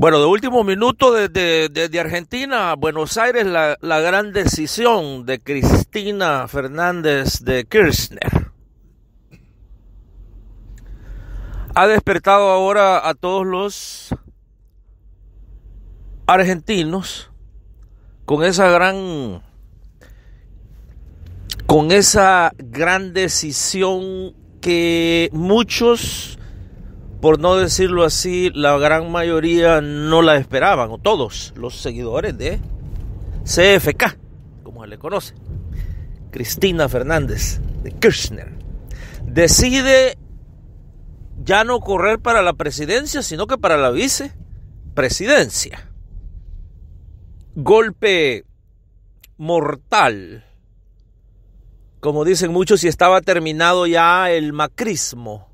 Bueno, de último minuto desde, Argentina a Buenos Aires, la, la, gran decisión de Cristina Fernández de Kirchner. Ha despertado ahora a todos los argentinos con esa gran con esa gran decisión que muchos por no decirlo así, la gran mayoría no la esperaban, o todos los seguidores de CFK, como se le conoce, Cristina Fernández, de Kirchner, decide ya no correr para la presidencia, sino que para la vicepresidencia. Golpe mortal. Como dicen muchos, y estaba terminado ya el macrismo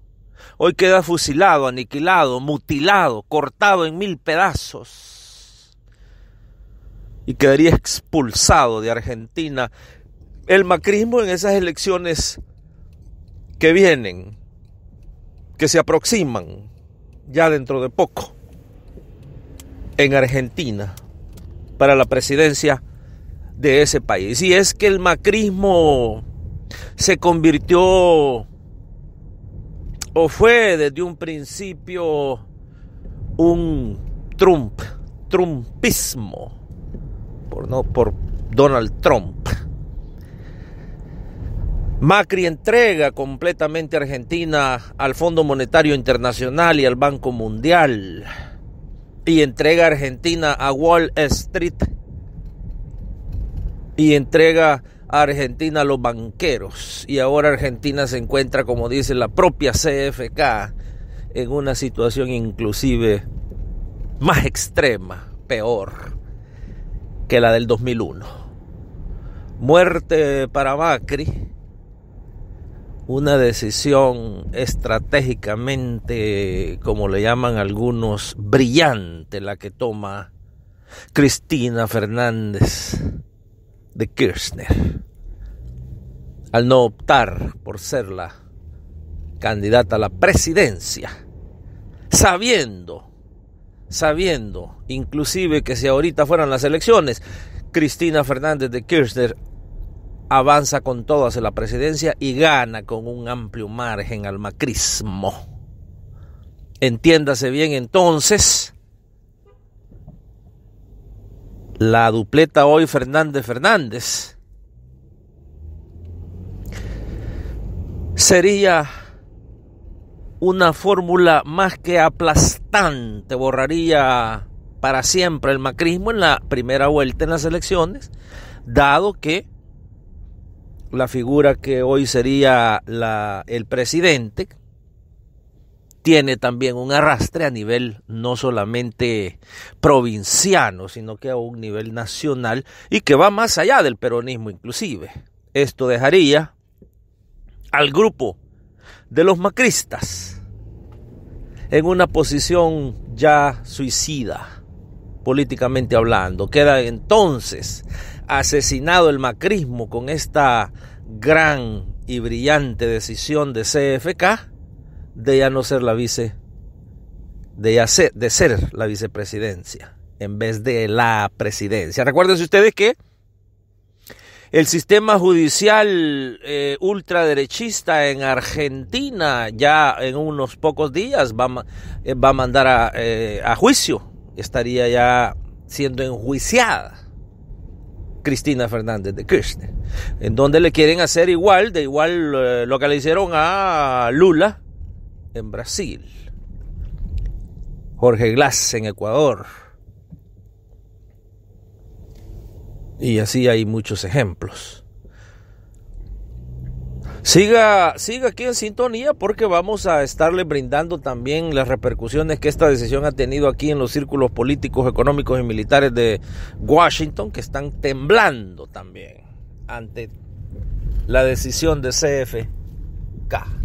hoy queda fusilado, aniquilado, mutilado, cortado en mil pedazos y quedaría expulsado de Argentina. El macrismo en esas elecciones que vienen, que se aproximan ya dentro de poco en Argentina para la presidencia de ese país. Y es que el macrismo se convirtió o fue desde un principio un Trump, Trumpismo, por, por Donald Trump. Macri entrega completamente Argentina al Fondo Monetario Internacional y al Banco Mundial y entrega Argentina a Wall Street y entrega Argentina los banqueros y ahora Argentina se encuentra, como dice la propia CFK, en una situación inclusive más extrema, peor que la del 2001. Muerte para Macri, una decisión estratégicamente, como le llaman algunos, brillante la que toma Cristina Fernández de Kirchner. Al no optar por ser la candidata a la presidencia, sabiendo, sabiendo, inclusive que si ahorita fueran las elecciones, Cristina Fernández de Kirchner avanza con todo hacia la presidencia y gana con un amplio margen al macrismo. Entiéndase bien entonces la dupleta hoy Fernández Fernández sería una fórmula más que aplastante, borraría para siempre el macrismo en la primera vuelta en las elecciones, dado que la figura que hoy sería el presidente, tiene también un arrastre a nivel no solamente provinciano, sino que a un nivel nacional y que va más allá del peronismo inclusive. Esto dejaría al grupo de los macristas en una posición ya suicida, políticamente hablando. Queda entonces asesinado el macrismo con esta gran y brillante decisión de CFK de ya no ser la vice, de ser, de ser la vicepresidencia en vez de la presidencia. Recuerden ustedes que el sistema judicial eh, ultraderechista en Argentina ya en unos pocos días va, eh, va a mandar eh, a, juicio, estaría ya siendo enjuiciada. Cristina Fernández de Kirchner, en donde le quieren hacer igual, de igual lo que le hicieron a Lula, en Brasil, Jorge Glass en Ecuador. Y así hay muchos ejemplos. Siga, siga aquí en sintonía porque vamos a estarle brindando también las repercusiones que esta decisión ha tenido aquí en los círculos políticos, económicos y militares de Washington, que están temblando también ante la decisión de CFK.